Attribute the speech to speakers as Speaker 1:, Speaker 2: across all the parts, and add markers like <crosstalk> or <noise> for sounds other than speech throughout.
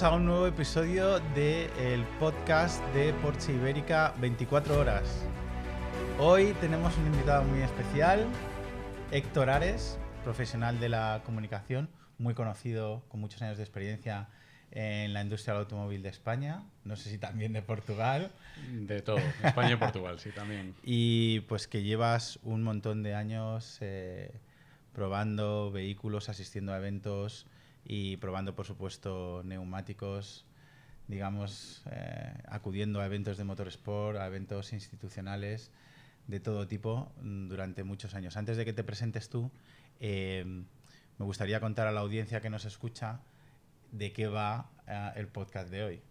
Speaker 1: a un nuevo episodio del podcast de Porsche Ibérica 24 horas. Hoy tenemos un invitado muy especial, Héctor Ares, profesional de la comunicación, muy conocido, con muchos años de experiencia en la industria del automóvil de España, no sé si también de Portugal. De todo, España y Portugal,
Speaker 2: sí, también. <laughs>
Speaker 1: Y pues que llevas un montón de años eh, probando vehículos, asistiendo a eventos, y probando, por supuesto, neumáticos, digamos, eh, acudiendo a eventos de motorsport, a eventos institucionales de todo tipo mm, durante muchos años. Antes de que te presentes tú, em, me gustaría contar a la audiencia que nos escucha de qué va eh, el podcast de hoy.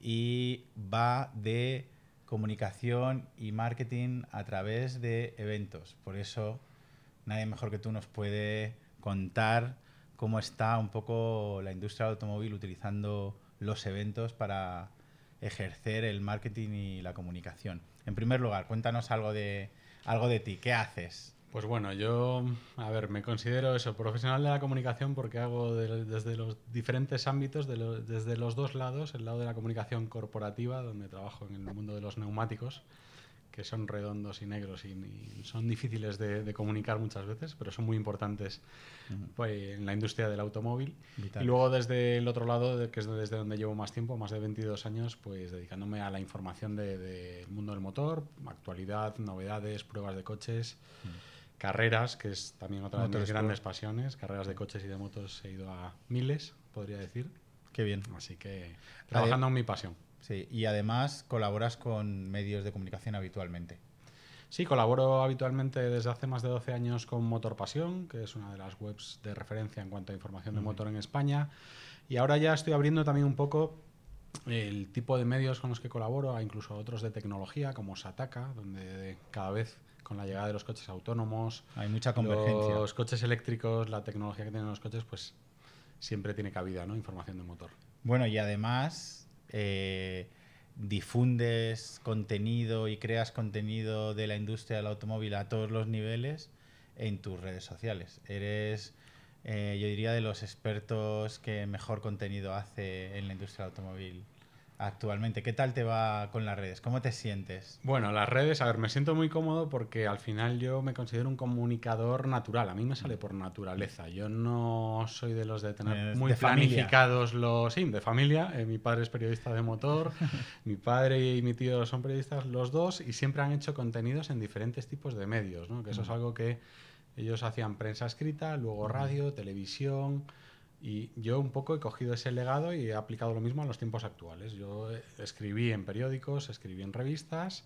Speaker 1: Y va de comunicación y marketing a través de eventos. Por eso nadie mejor que tú nos puede contar cómo está un poco la industria del automóvil utilizando los eventos para ejercer el marketing y la comunicación. En primer lugar, cuéntanos algo de, algo de ti. ¿Qué haces? Pues bueno, yo, a ver, me considero
Speaker 2: eso, profesional de la comunicación porque hago desde los diferentes ámbitos, desde los dos lados, el lado de la comunicación corporativa, donde trabajo en el mundo de los neumáticos, que son redondos y negros y, son difíciles de, comunicar muchas veces, pero son muy importantes pues, en la industria del automóvil. Y luego desde el otro lado, que es desde donde llevo más tiempo, más de 22 años, pues dedicándome a la información del de, mundo del motor, actualidad, novedades, pruebas de coches. Carreras, que es también otra de mis grandes pasiones, carreras de coches y de motos he ido a miles, podría decir. Qué bien. Así que trabajando en mi pasión y además colaboras con medios de comunicación habitualmente. Sí, colaboro habitualmente desde hace más de 12 años con Motor Pasión, que es una de las webs de referencia en cuanto a información de motor en España. Y ahora ya estoy abriendo también un poco el tipo de medios con los que colaboro, incluso otros de tecnología, como Sataka, donde cada vez con la llegada de los coches autónomos, hay mucha convergencia. Los coches eléctricos, la tecnología que tienen los coches, pues siempre tiene cabida, ¿no? Información de motor.
Speaker 1: Bueno, y además eh, difundes contenido y creas contenido de la industria del automóvil a todos los niveles en tus redes sociales. Eres, eh, yo diría, de los expertos que mejor contenido hace en la industria del automóvil actualmente. ¿Qué tal te va con las redes? ¿Cómo te sientes? Bueno, las redes,
Speaker 2: a ver, me siento muy cómodo porque al final yo me considero un comunicador natural. A mí me sale por naturaleza. Yo no soy de los de tener eh, muy planificados los... Sí, de familia. Eh, mi padre es periodista de motor, <laughs> mi padre y mi tío son periodistas los dos y siempre han hecho contenidos en diferentes tipos de medios, ¿no? Que eso es algo que ellos hacían prensa escrita, luego radio, televisión y yo un poco he cogido ese legado y he aplicado lo mismo a los tiempos actuales. Yo eh, escribí en periódicos, escribí en revistas,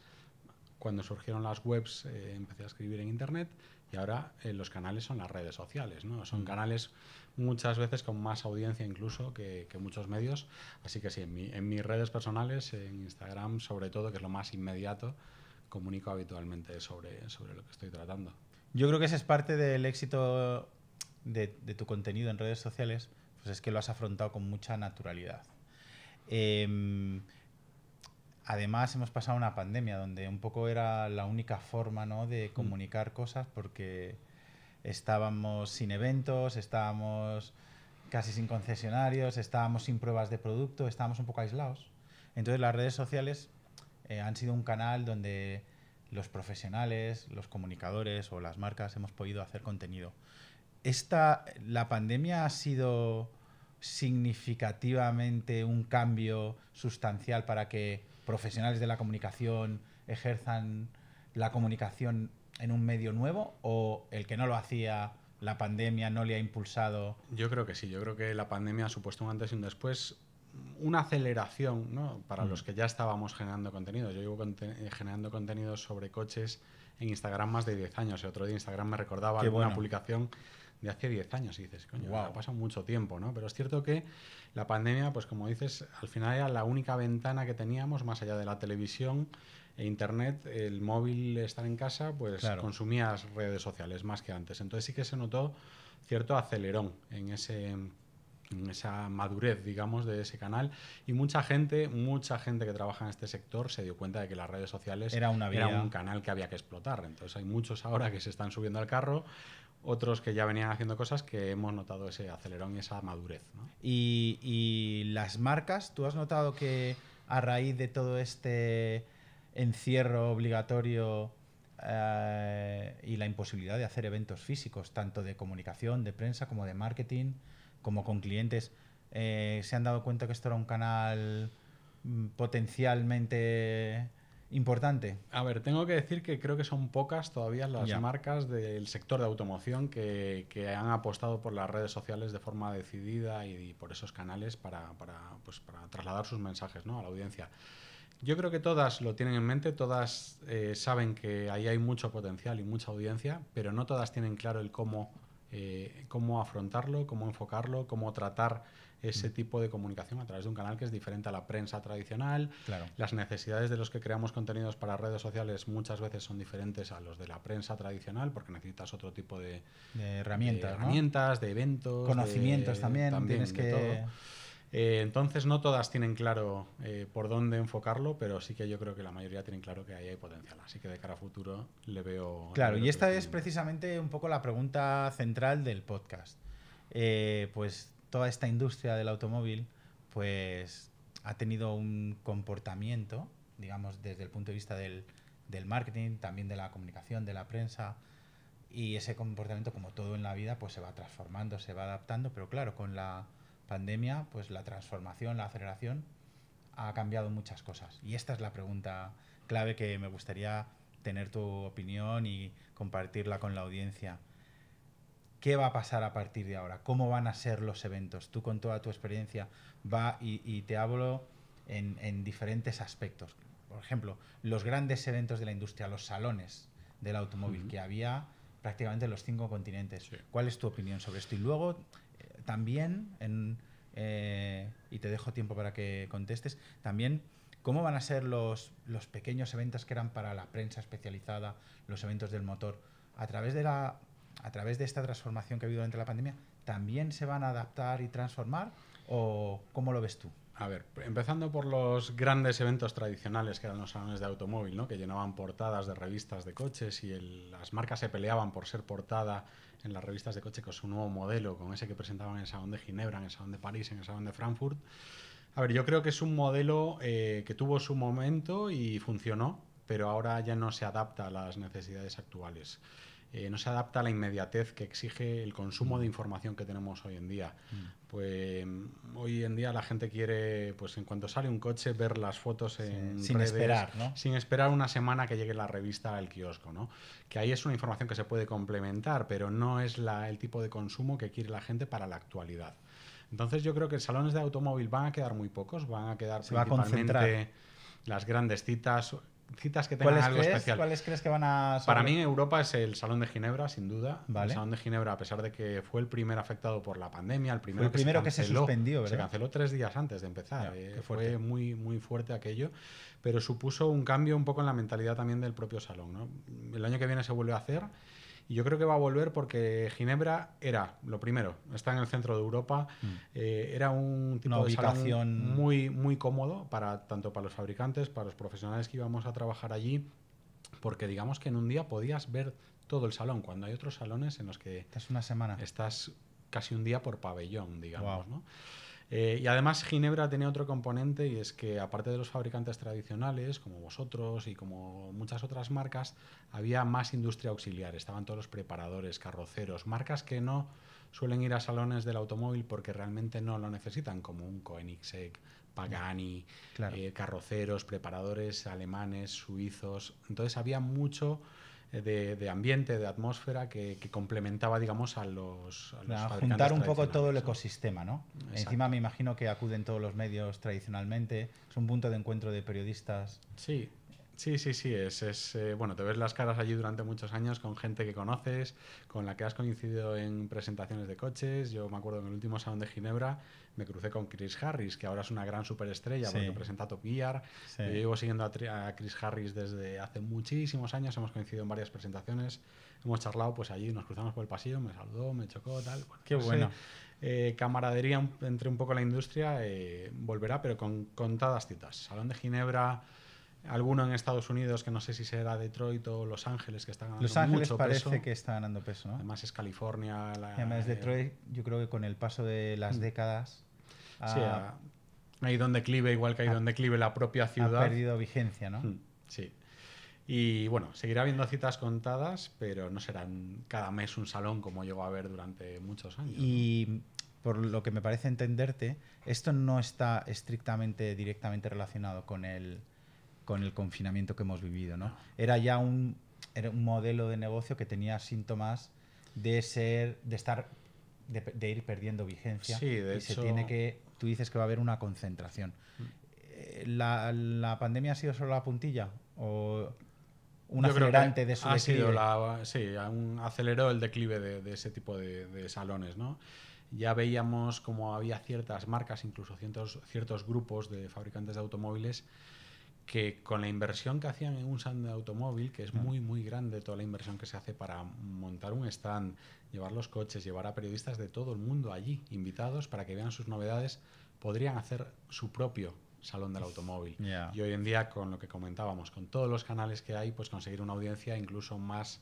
Speaker 2: cuando surgieron las webs eh, empecé a escribir en Internet y ahora eh, los canales son las redes sociales. ¿no? Son mm. canales muchas veces con más audiencia incluso que, que muchos medios. Así que sí, en, en mis redes personales, en Instagram sobre todo, que es lo más inmediato, comunico habitualmente sobre, sobre lo que estoy tratando.
Speaker 1: Yo creo que ese es parte del éxito de, tu contenido en redes sociales, pues es que lo has afrontado con mucha naturalidad. Em, además, hemos pasado una pandemia donde un poco era la única forma ¿no? de mm. comunicar cosas porque estábamos sin eventos, estábamos casi sin concesionarios, estábamos sin pruebas de producto, estábamos un poco aislados. Entonces las redes sociales eh, han sido un canal donde los profesionales, los comunicadores o las marcas hemos podido hacer contenido esta, ¿la pandemia ha sido significativamente un cambio sustancial para que profesionales de la comunicación ejerzan la comunicación en un medio nuevo o el que no lo hacía la pandemia no le ha impulsado? Yo creo que sí, yo creo que la pandemia ha supuesto un antes y un después, una
Speaker 2: aceleración para mm. los que ya estábamos generando contenido. Yo llevo eh, generando contenido sobre coches en Instagram más de 10 años. El otro día Instagram me recordaba alguna publicación de hace 10 años. dices, coño, ha pasado mucho tiempo, ¿no? Pero es cierto que la pandemia, pues como dices, al final era la única ventana que teníamos, más allá de la televisión e internet, el móvil estar en casa, pues consumías redes sociales más que antes. Entonces sí que se notó cierto acelerón en ese Mm, esa madurez, digamos, de ese canal. Y mucha gente, mucha gente que trabaja en este sector se dio cuenta de que las redes sociales era, un canal que había que explotar. Entonces hay muchos ahora que se están subiendo al carro, otros que ya venían haciendo cosas que hemos notado ese acelerón y esa madurez.
Speaker 1: ¿Y, las marcas, ¿tú has notado que a raíz de todo este encierro obligatorio eh, y la imposibilidad de hacer eventos físicos, tanto de comunicación, de prensa como de marketing, como con clientes, eh, se han dado cuenta que esto era un canal mm, potencialmente importante? A ver, tengo que
Speaker 2: decir que creo que son pocas todavía las marcas del sector de automoción que, han apostado por las redes sociales de forma decidida y, por esos canales para, pues, para, trasladar sus mensajes ¿no? a la audiencia. Yo creo que todas lo tienen en mente, todas eh, saben que ahí hay mucho potencial y mucha audiencia, pero no todas tienen claro el cómo eh, cómo afrontarlo, cómo enfocarlo, cómo tratar ese tipo de comunicación a través de un canal que es diferente a la prensa tradicional. Las necesidades de los que creamos contenidos para redes sociales muchas veces son diferentes a los de la prensa tradicional porque necesitas otro tipo de,
Speaker 1: herramientas, de, herramientas
Speaker 2: de eventos, conocimientos también, también, tienes que todo. Eh, entonces no todas tienen claro eh, por dónde enfocarlo, pero sí que yo creo que la mayoría tienen claro que ahí hay potencial. Así que de cara a futuro le veo... Claro, y esta es
Speaker 1: precisamente un poco la pregunta central del podcast. Eh, pues toda esta industria del automóvil pues ha tenido un comportamiento, digamos, desde el punto de vista del, del marketing, también de la comunicación, de la prensa, y ese comportamiento, como todo en la vida, pues se va transformando, se va adaptando, pero claro, con la pandemia, pues la transformación, la aceleración ha cambiado muchas cosas. Y esta es la pregunta clave que me gustaría tener tu opinión y compartirla con la audiencia. ¿Qué va a pasar a partir de ahora? ¿Cómo van a ser los eventos? Tú con toda tu experiencia va y, te hablo en, diferentes aspectos. Por ejemplo, los grandes eventos de la industria, los salones del automóvil que había prácticamente en los cinco continentes. ¿Cuál es tu opinión sobre esto? Y luego también, eh, y te dejo tiempo para que contestes, también cómo van a ser los, los pequeños eventos que eran para la prensa especializada, los eventos del motor, a través de la a través de esta transformación que ha habido durante la pandemia, ¿también se van a adaptar y transformar? ¿O cómo lo ves tú? A ver,
Speaker 2: empezando por los grandes eventos tradicionales que eran los salones de automóvil, ¿no? que llenaban portadas de revistas de coches y las marcas se peleaban por ser portada en las revistas de coche con su nuevo modelo, con ese que presentaban en el Salón de Ginebra, en el Salón de París, en el Salón de Frankfurt. A ver, yo creo que es un modelo eh, que tuvo su momento y funcionó, pero ahora ya no se adapta a las necesidades actuales. Eh, no se adapta a la inmediatez que exige el consumo de mm. información que tenemos hoy en día. Mm. Pues mm, hoy en día la gente quiere, pues en cuanto sale un coche, ver las fotos sin esperar, ¿no? sin esperar una semana que llegue la revista al kiosco, ¿no? Que ahí es una información que se puede complementar, pero no es la, el tipo de consumo que quiere la gente para la actualidad. Entonces yo creo que salones de automóvil van a quedar muy pocos, van a quedar principalmente las grandes citas citas que tengan algo especial. ¿Cuáles
Speaker 1: crees que van a.? Para mí,
Speaker 2: Europa es el Salón de Ginebra, sin duda. El Salón de Ginebra, a pesar de que fue el primer afectado por la pandemia, el primero, primero que, se, canceló, que se suspendió, ¿verdad? Se canceló tres días antes de empezar. Eh, fue muy, muy fuerte aquello, pero supuso un cambio un poco en la mentalidad también del propio salón. El año que viene se vuelve a hacer. Y yo creo que va a volver porque Ginebra era, lo primero, está en el centro de Europa, mm. eh, era un tipo de muy, muy cómodo para tanto para los fabricantes, para los profesionales que íbamos a trabajar allí, porque digamos que en un día podías ver todo el salón, cuando hay otros salones en los que... Estás una semana. Estás casi un día por pabellón, digamos, ¿no? Eh, y además Ginebra tenía otro componente y es que aparte de los fabricantes tradicionales, como vosotros y como muchas otras marcas, había más industria auxiliar. Estaban todos los preparadores, carroceros, marcas que no suelen ir a salones del automóvil porque realmente no lo necesitan, como un Koenigsegg, Pagani, eh, carroceros, preparadores alemanes, suizos. Entonces había
Speaker 1: mucho de, ambiente, de atmósfera, que, complementaba, digamos, a los... juntar un poco todo el ecosistema, ¿no? Encima me imagino que acuden todos los medios tradicionalmente, es un punto de encuentro de periodistas. Sí, Sí, sí, sí, es, eh, bueno,
Speaker 2: te ves las caras allí durante muchos años con gente que conoces, con la que has coincidido en presentaciones de coches. Yo me acuerdo en el último salón de Ginebra me crucé con Chris Harris, que ahora es una gran superestrella porque presenta Top Gear. Yo llevo siguiendo a, Chris Harris desde hace muchísimos años, hemos coincidido en varias presentaciones, hemos charlado pues allí, nos cruzamos por el pasillo, me saludó, me chocó, tal. Qué bueno. Eh, camaradería entre un poco la industria eh, volverá, pero con contadas citas. Salón de Ginebra alguno en Estados Unidos que no sé si será Detroit o Los Ángeles que están ganando Los Ángeles parece que
Speaker 1: está ganando peso, ¿no? Además es California. además eh, Detroit, yo creo que con el paso de las mm. décadas. hay donde Clive igual que ahí donde clive la propia ciudad. Ha perdido vigencia, ¿no? Mm, sí. Y bueno, seguirá habiendo citas contadas, pero no serán cada mes un salón como llegó a ver durante muchos años. Y por lo que me parece entenderte, esto no está estrictamente, directamente relacionado con el con el confinamiento que hemos vivido, ¿no? Era ya un, era un modelo de negocio que tenía síntomas de ser, de estar, de, ir perdiendo vigencia. y se tiene que, tú dices que va a haber una concentración. Mm. Eh, ¿La, la pandemia ha sido solo la puntilla? ¿O un acelerante de su ha Sido
Speaker 2: la, sí, un, aceleró el declive de, de ese tipo de, salones, ¿no? ya veíamos como había ciertas marcas, incluso ciertos, ciertos grupos de fabricantes de automóviles que con la inversión que hacían en un stand de automóvil, que es muy, muy grande toda la inversión que se hace para montar un stand, llevar los coches, llevar a periodistas de todo el mundo allí, invitados para que vean sus novedades, podrían hacer su propio salón del automóvil. Y hoy en día, con lo que comentábamos, con todos los canales que hay, pues conseguir una audiencia incluso más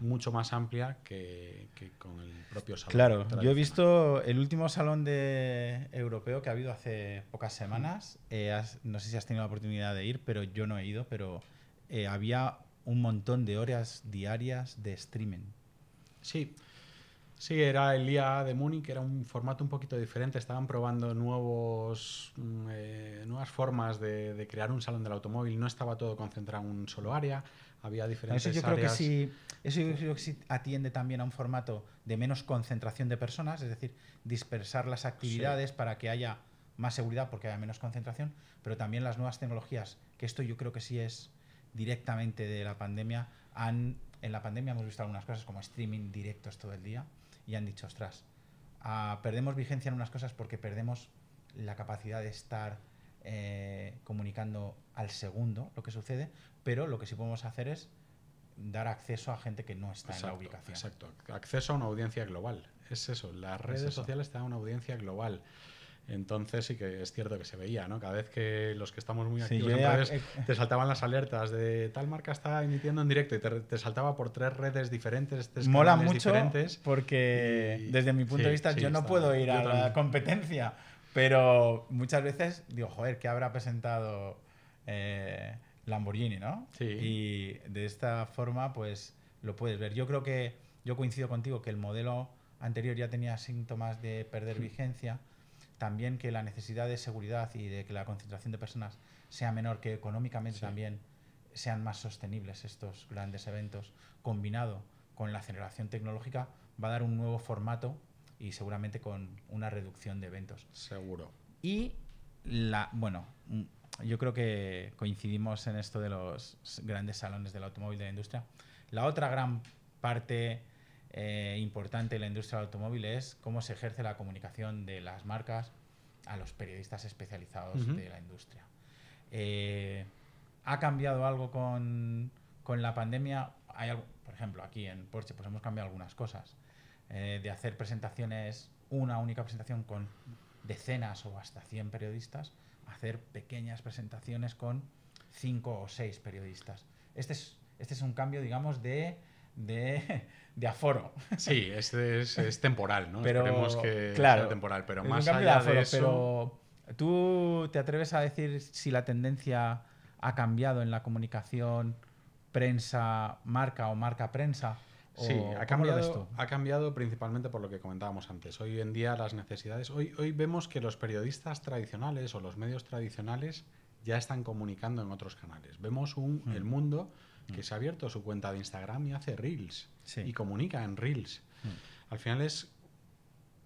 Speaker 2: mucho más amplia que, con el propio salón. Claro, yo he
Speaker 1: visto el último salón de europeo que ha habido hace pocas semanas. Eh, no sé si has tenido la oportunidad de ir, pero yo no he ido, pero eh, había un montón de horas diarias de streaming. Sí. Sí, era el
Speaker 2: día de Múnich, era un formato un poquito diferente. Estaban probando nuevos, mm, eh, nuevas formas de, de, crear un salón del automóvil. No estaba todo concentrado en un solo área había diferentes eso yo Creo que sí,
Speaker 1: eso yo creo que sí atiende también a un formato de menos concentración de personas, es decir, dispersar las actividades para que haya más seguridad porque haya menos concentración, pero también las nuevas tecnologías, que esto yo creo que sí es directamente de la pandemia, han, en la pandemia hemos visto algunas cosas como streaming directos todo el día y han dicho, ostras, ah, perdemos vigencia en unas cosas porque perdemos la capacidad de estar eh, al segundo lo que sucede, pero lo que sí podemos hacer es dar acceso a gente que no está en la ubicación. Exacto,
Speaker 2: acceso a una audiencia global. Es eso, las redes sociales te dan una audiencia global. Entonces sí que es cierto que se veía, ¿no? Cada vez que los que estamos muy activos te saltaban las alertas de tal marca está emitiendo en directo y te, saltaba por tres redes diferentes, Mola mucho diferentes. Porque desde mi punto de vista yo no puedo ir a la competencia,
Speaker 1: pero muchas veces digo, joder, ¿qué habrá presentado eh, Lamborghini, no? Y de esta forma, pues lo puedes ver. Yo creo que, yo coincido contigo que el modelo anterior ya tenía síntomas de perder vigencia. También que la necesidad de seguridad y de que la concentración de personas sea menor, que económicamente también sean más sostenibles estos grandes eventos, combinado con la aceleración tecnológica, va a dar un nuevo formato y seguramente con una reducción de eventos. Seguro. Y la, bueno, mm, yo creo que coincidimos en esto de los grandes salones del automóvil de la industria. La otra gran parte eh, importante de la industria del automóvil es cómo se ejerce la comunicación de las marcas a los periodistas especializados de la industria. Eh, ¿Ha cambiado algo con, con la pandemia? Hay algo, por ejemplo, aquí en Porsche pues hemos cambiado algunas cosas. Eh, de hacer presentaciones, una única presentación con decenas o hasta 100 periodistas, hacer pequeñas presentaciones con 5 o 6 periodistas. Este es, este es un cambio, digamos, de, de, aforo.
Speaker 2: <laughs> Sí, este es, temporal, ¿no? Pero, Esperemos que claro, temporal, pero más allá de, eso...
Speaker 1: Pero, ¿Tú te atreves a decir si la tendencia ha cambiado en la comunicación prensa-marca o marca-prensa? Sí, ha cambiado, esto?
Speaker 2: ha cambiado principalmente por lo que comentábamos antes. Hoy en día las necesidades, hoy, hoy vemos que los periodistas tradicionales o los medios tradicionales ya están comunicando en otros canales. Vemos un, mm. el mundo que mm. se ha abierto su cuenta de Instagram y hace reels y comunica en reels. Mm. Al final es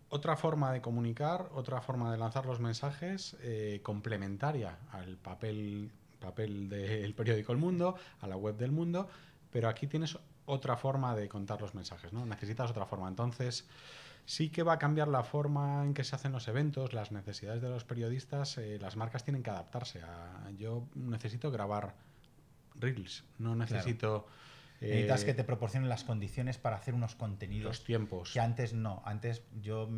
Speaker 2: otra forma de comunicar, otra forma de lanzar los mensajes eh, complementaria al papel, papel del periódico El Mundo, a la web del Mundo, pero aquí tienes otra forma de contar los mensajes, ¿no? Necesitas otra forma. Entonces, sí que va a cambiar la forma en que se hacen los eventos, las necesidades de los periodistas, eh, las marcas tienen que adaptarse. yo necesito grabar reels, no necesito...
Speaker 1: Eh, Necesitas que te proporcionen las condiciones para hacer unos contenidos. Los tiempos. Que antes no. Antes yo,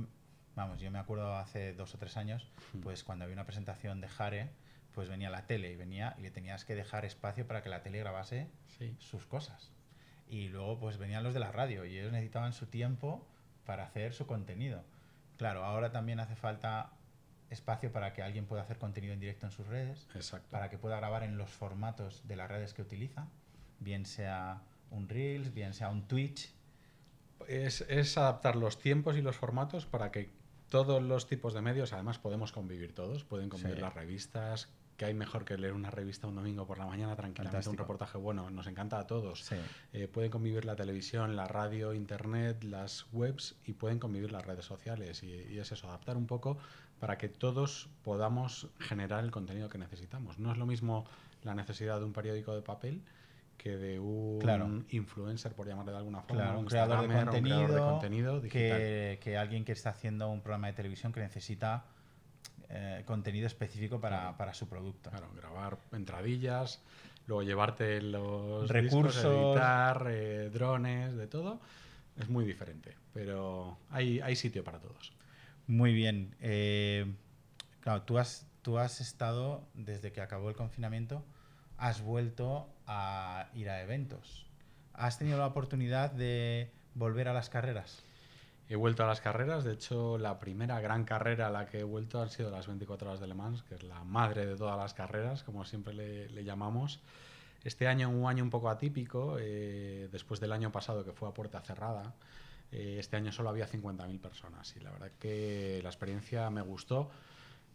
Speaker 1: vamos, yo me acuerdo hace dos o tres años, pues cuando había una presentación de Jare, pues venía la tele y venía y le tenías que dejar espacio para que la tele grabase sus cosas y luego pues venían los de la radio y ellos necesitaban su tiempo para hacer su contenido. Claro, ahora también hace falta espacio para que alguien pueda hacer contenido en directo en sus redes, para que pueda grabar en los formatos de las redes que utiliza, bien sea un Reels, bien sea un Twitch. Es, adaptar los tiempos y los
Speaker 2: formatos para que todos los tipos de medios, además podemos convivir todos, pueden convivir las revistas, que hay mejor que leer una revista un domingo por la mañana tranquilamente, un reportaje bueno, nos encanta a todos. Eh, pueden convivir la televisión, la radio, internet, las webs y pueden convivir las redes sociales y, es eso, adaptar un poco para que todos podamos generar el contenido que necesitamos. No es lo mismo la necesidad de un periódico de papel que de un
Speaker 1: influencer, por llamarle de alguna forma, un, creador de contenido, que alguien que está haciendo un programa de televisión que necesita eh, contenido específico para, su producto. Claro, grabar entradillas, luego llevarte los recursos, editar,
Speaker 2: eh, drones, de todo. Es muy diferente, pero hay, hay sitio
Speaker 1: para todos. Muy bien. Eh, claro, tú has, tú has estado, desde que acabó el confinamiento, has vuelto a ir a eventos. ¿Has tenido la oportunidad de volver a las carreras?
Speaker 2: He vuelto a las carreras, de hecho la primera gran carrera a la que he vuelto han sido las 24 horas de Le Mans, que es la madre de todas las carreras, como siempre le, llamamos. Este año un año un poco atípico, eh, después del año pasado que fue a puerta cerrada, eh, este año solo había 50.000 personas y la verdad que la experiencia me gustó.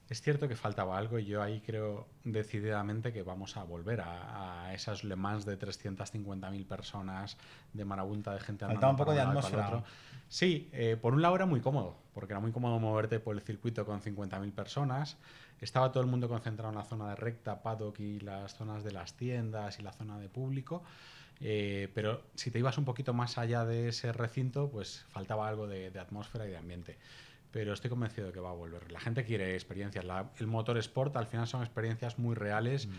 Speaker 2: Es cierto que faltaba algo y yo ahí creo decididamente que vamos a volver a, esas Le Mans de 350.000 personas, de marabunta de gente Faltaba un poco de atmósfera. Sí, eh, por un lado era muy cómodo, porque era muy cómodo moverte por el circuito con 50.000 personas. Estaba todo el mundo concentrado en la zona de recta, paddock y las zonas de las tiendas y la zona de público. Eh, pero si te ibas un poquito más allá de ese recinto, pues faltaba algo de, de atmósfera y de ambiente pero estoy convencido de que va a volver. La gente quiere experiencias. el motor sport al final son experiencias muy reales, mm.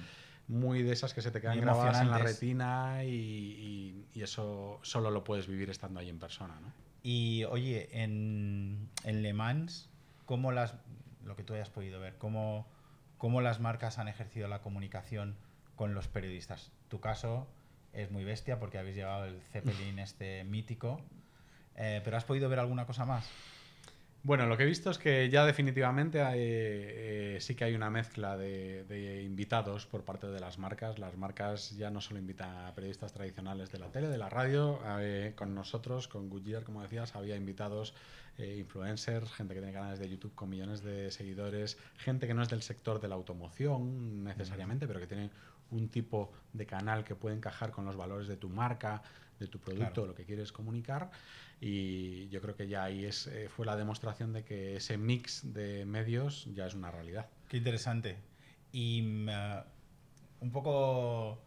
Speaker 2: muy de esas que se te quedan grabadas en la retina y, eso solo lo puedes vivir estando ahí en persona. ¿no?
Speaker 1: Y oye, en, en Le Mans, ¿cómo las, lo que tú hayas podido ver, cómo, cómo las marcas han ejercido la comunicación con los periodistas? Tu caso es muy bestia porque habéis llevado el Zeppelin <laughs> este mítico. Eh, ¿Pero has podido ver alguna cosa más?
Speaker 2: Bueno, lo que he visto es que ya definitivamente eh, sí que hay una mezcla de, invitados por parte de las marcas. Las marcas ya no solo invitan a periodistas tradicionales de la tele, de la radio, eh, con nosotros, con Goodyear, como decías, había invitados eh, influencers, gente que tiene canales de YouTube con millones de seguidores, gente que no es del sector de la automoción necesariamente, pero que tiene un tipo de canal que puede encajar con los valores de tu marca, de tu producto, lo que quieres comunicar. Y yo creo que ya ahí es, eh, fue la demostración de que ese mix de medios ya es una realidad.
Speaker 1: Qué interesante. Y mm, ah, un poco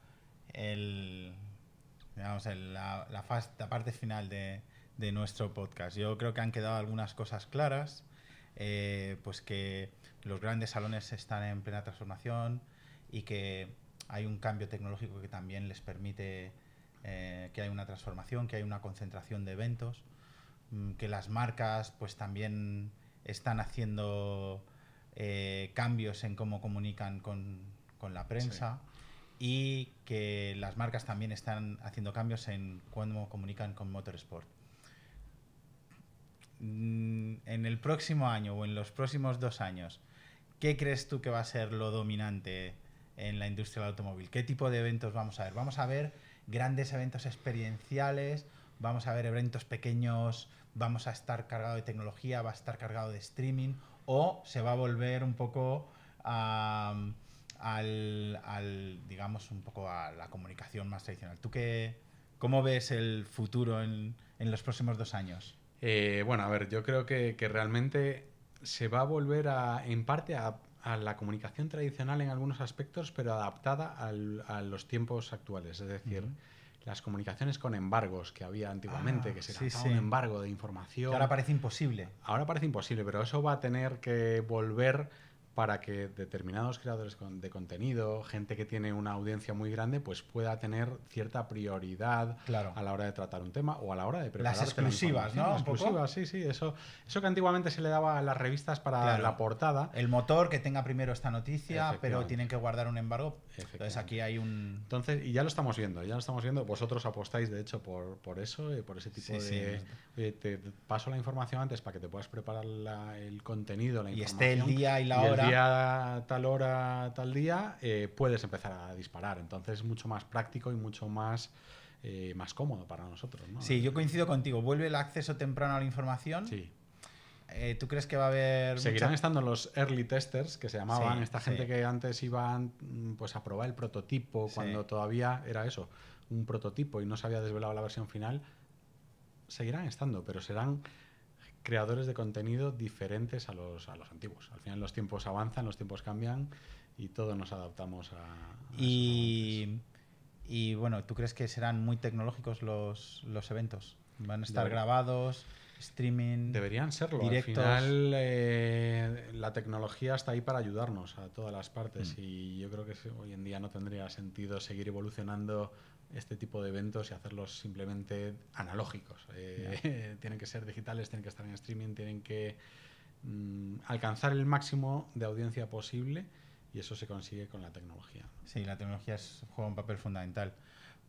Speaker 1: el, la, parte final de, nuestro podcast. Yo creo que han quedado algunas cosas claras, eh, pues que los grandes salones están en plena transformación y que hay un cambio tecnológico que también les permite eh, que hay una transformación, que hay una concentración de eventos, mm, que las marcas pues también están haciendo eh, cambios en cómo comunican con, con la prensa y que las marcas también están haciendo cambios en cómo comunican con Motorsport. Mm, en el próximo año o en los próximos dos años, ¿qué crees tú que va a ser lo dominante? en la industria del automóvil. ¿Qué tipo de eventos vamos a ver? Vamos a ver grandes eventos experienciales, vamos a ver eventos pequeños, vamos a estar cargado de tecnología, va a estar cargado de streaming o se va a volver un poco a, al, digamos, un poco a la comunicación más tradicional. ¿Tú qué, cómo ves el futuro en, los próximos dos años? Eh, bueno, a ver, yo creo que,
Speaker 2: que realmente se va a volver a, en parte a a la comunicación tradicional en algunos aspectos, pero adaptada a los tiempos actuales. Es decir, las comunicaciones con embargos que había antiguamente, ah, que se sí, lanzaba un embargo de información. Que ahora parece imposible. Ahora parece imposible, pero eso va a tener que volver para que determinados creadores de contenido, gente que tiene una audiencia muy grande, pues pueda tener cierta prioridad a la hora de tratar un tema o a la hora de preparar. Las exclusivas, ¿no? Las exclusivas, sí, sí. Eso, eso que antiguamente se le daba a las revistas para la portada. El motor que tenga primero esta noticia, pero tienen
Speaker 1: que guardar un embargo entonces aquí hay
Speaker 2: un... Entonces, y ya lo estamos viendo, ya lo estamos viendo. Vosotros apostáis, de hecho, por, eso, eh, por ese tipo de... te paso la información antes para que te puedas preparar el contenido, la información. Y esté el día y la hora. El día, tal hora, tal día, eh, puedes empezar a disparar. Entonces es mucho más práctico y mucho más... Eh,
Speaker 1: más cómodo para nosotros. Sí, yo coincido contigo. Vuelve el acceso temprano a la información. Sí eh, ¿Tú crees que va a haber... Seguirán estando los early testers, que se llamaban, esta gente que antes
Speaker 2: iban mm, pues, a probar el prototipo, cuando todavía era eso, un prototipo y no se había desvelado la versión final. Seguirán estando, pero serán creadores de contenido diferentes a los, a los antiguos. Al final los tiempos avanzan, los tiempos cambian y todos nos adaptamos a...
Speaker 1: y, y, bueno, ¿tú crees que serán muy tecnológicos los, los eventos? ¿Van a estar grabados? streaming. Deberían serlo. Al final,
Speaker 2: eh, la tecnología está ahí para ayudarnos a todas las partes mm. y yo creo que hoy en día no tendría sentido seguir evolucionando este tipo de eventos y hacerlos simplemente analógicos. Eh, <laughs> tienen que ser digitales, tienen que estar en streaming, tienen que mm, alcanzar el máximo de audiencia posible y eso se consigue
Speaker 1: con la tecnología. Sí, la tecnología es, juega un papel fundamental.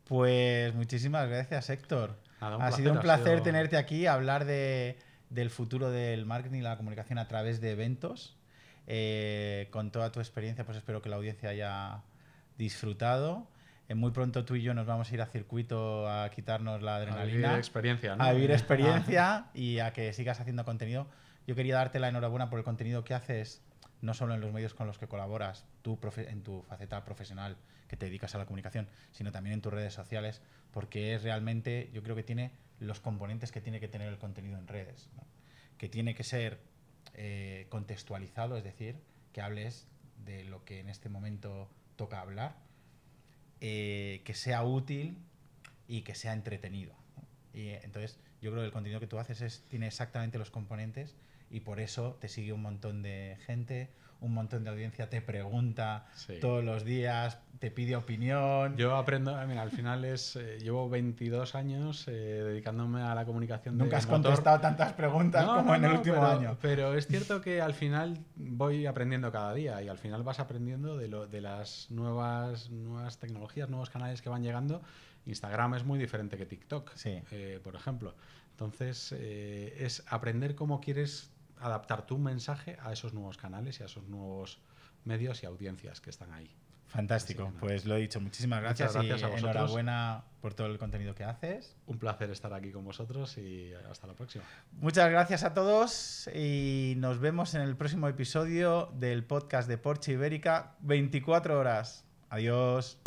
Speaker 1: Pues muchísimas gracias, Héctor. ha sido un placer tenerte aquí, hablar del futuro del marketing y la comunicación a través de eventos. Eh, con toda tu experiencia, pues espero que la audiencia haya disfrutado. Eh, muy pronto tú y yo nos vamos a ir a circuito a quitarnos la adrenalina. A vivir experiencia, A vivir <laughs> ah. experiencia y a que sigas haciendo contenido. Yo quería darte la enhorabuena por el contenido que haces no solo en los medios con los que colaboras tú en tu faceta profesional que te dedicas a la comunicación, sino también en tus redes sociales, porque es realmente, yo creo que tiene los componentes que tiene que tener el contenido en redes, que tiene que ser eh, contextualizado, es decir, que hables de lo que en este momento toca hablar, eh, que sea útil y que sea entretenido. Y eh, entonces yo creo que el contenido que tú haces tiene exactamente los componentes y por eso te sigue un montón de gente, un montón de audiencia te pregunta todos los días, te pide opinión. Yo aprendo, eh, mira, al final es, eh, llevo 22
Speaker 2: años eh, dedicándome a la comunicación. Nunca has contestado tantas preguntas como en el último año. Pero es cierto que al final voy aprendiendo cada día y al final vas aprendiendo de, lo, de las nuevas, nuevas tecnologías, nuevos canales que van llegando. Instagram es muy diferente que TikTok, por ejemplo. Entonces, es aprender cómo quieres adaptar tu mensaje a esos nuevos canales y a esos nuevos medios y audiencias que están
Speaker 1: ahí. Fantástico, pues lo he dicho, muchísimas gracias, gracias y a vosotros.
Speaker 2: enhorabuena por todo el contenido que haces. Un placer estar aquí con vosotros y hasta la próxima.
Speaker 1: Muchas gracias a todos y nos vemos en el próximo episodio del podcast de Porsche Ibérica 24 horas. Adiós.